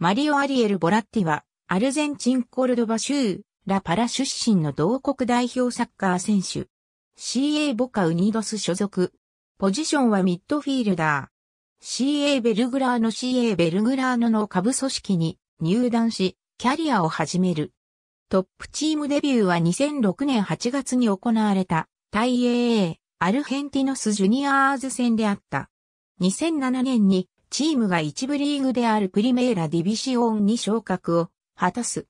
マリオ・アリエル・ボラッティは、アルゼンチン・コルドバ州、ラ・パラ出身の同国代表サッカー選手。CA ボカ・ウニドス所属。ポジションはミッドフィールダー。CA ベルグラーノ CA ベルグラーノの下部組織に入団し、キャリアを始める。トップチームデビューは2006年8月に行われた、タイ AA、アルヘンティノスジュニアーズ戦であった。2007年にチームが一部リーグであるプリメーラディビシオンに昇格を果たす。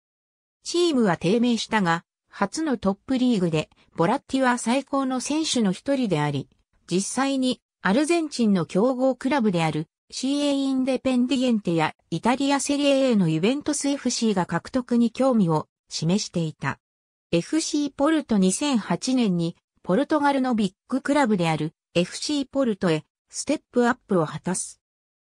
チームは低迷したが、初のトップリーグで、ボラッティは最高の選手の一人であり、実際にアルゼンチンの強豪クラブである CA インデペンディエンテやイタリアセリエ A のユベントス FC が獲得に興味を示していた。FC ポルト2008年にポルトガルのビッグクラブである FC ポルトへステップアップを果たす。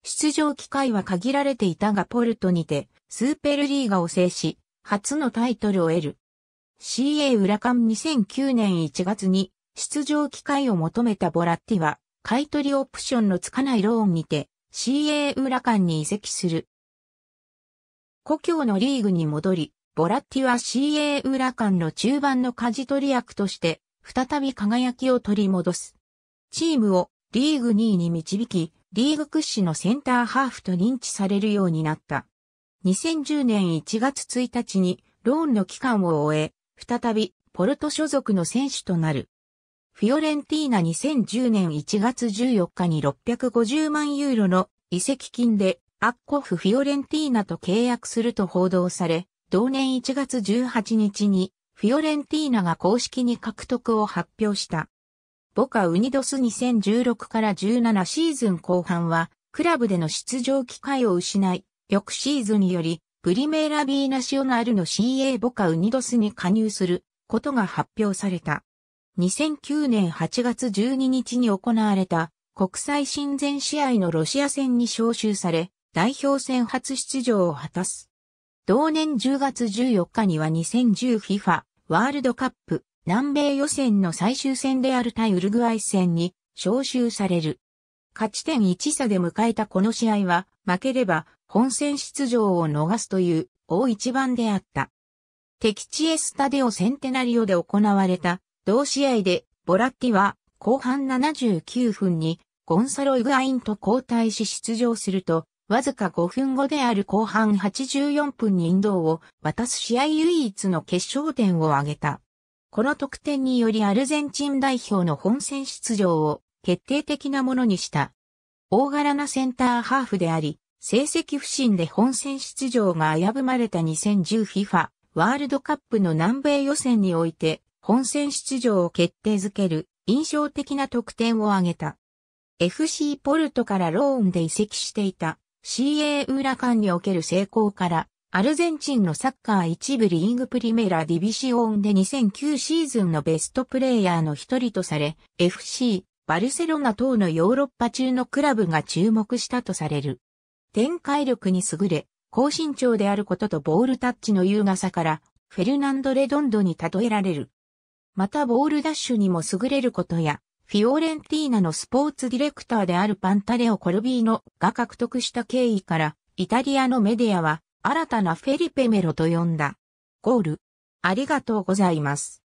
出場機会は限られていたがポルトにてスーペルリーガを制し、初のタイトルを得る。CA 浦ン2009年1月に出場機会を求めたボラッティは、買取オプションのつかないローンにて CA カンに移籍する。故郷のリーグに戻り、ボラッティは CA カンの中盤の舵取り役として、再び輝きを取り戻す。チームをリーグ2位に導き、リーグ屈指のセンターハーフと認知されるようになった。2010年1月1日にローンの期間を終え、再びポルト所属の選手となる。フィオレンティーナ2010年1月14日に650万ユーロの移籍金でアッコフ・フィオレンティーナと契約すると報道され、同年1月18日にフィオレンティーナが公式に獲得を発表した。ボカ・ウニドス2016から17シーズン後半は、クラブでの出場機会を失い、翌シーズンにより、プリメーラ・ビーナシオナルの CA ボカ・ウニドスに加入することが発表された。2009年8月12日に行われた国際親善試合のロシア戦に招集され、代表戦初出場を果たす。同年10月14日には 2010FIFA ワールドカップ南米予選の最終戦である対ウルグアイ戦に招集される。勝ち点1差で迎えたこの試合は、負ければ本戦出場を逃すという大一番であった。敵地エスタデオセンテナリオで行われた同試合でボラッティは後半79分にゴンサロ・イグアインと交代し出場すると、わずか5分後である後半84分にインドを渡す試合唯一の決勝点を挙げた。この得点によりアルゼンチン代表の本戦出場を決定的なものにした。大柄なセンターハーフであり、成績不振で本戦出場が危ぶまれた 2010FIFA ワールドカップの南米予選において本戦出場を決定づける印象的な得点を挙げた。FC ポルトからローンで移籍していた CA ウーラ間における成功からアルゼンチンのサッカー一部リーグプリメラディビシオンで2009シーズンのベストプレイヤーの一人とされ、FC、バルセロナ等のヨーロッパ中のクラブが注目したとされる。展開力に優れ、高身長であることとボールタッチの優雅さから、フェルナンド・レドンドに例えられる。またボールダッシュにも優れることや、フィオレンティーナのスポーツディレクターであるパンタレオ・コルビーノが獲得した経緯から、イタリアのメディアは、新たなフェリペメロと呼んだ。ゴール。ありがとうございます。